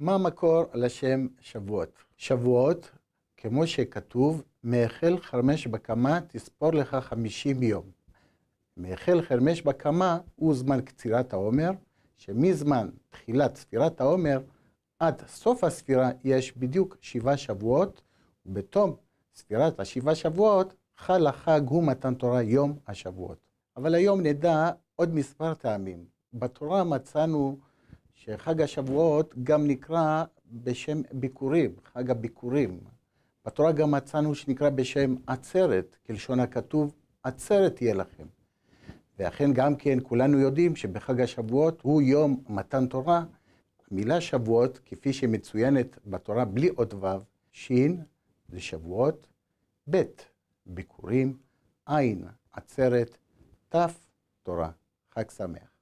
מה המקור לשם שבועות? שבועות, כמו שכתוב, מהחל חרמש בקמה תספור לך חמישים יום. מהחל חרמש בקמה הוא זמן קצירת העומר, שמזמן תחילת ספירת העומר עד סוף הספירה יש בדיוק שבעה שבועות, ובתום ספירת השבעה שבועות חל החג הוא מתן תורה יום השבועות. אבל היום נדע עוד מספר טעמים. בתורה מצאנו שחג השבועות גם נקרא בשם ביקורים, חג הביקורים. בתורה גם מצאנו שנקרא בשם עצרת, כלשון הכתוב, עצרת תהיה לכם. ואכן גם כן כולנו יודעים שבחג השבועות הוא יום מתן תורה. המילה שבועות, כפי שמצוינת בתורה בלי עוד ו', ש, זה שבועות, ב' ביקורים, עין עצרת, ת' תורה. חג שמח.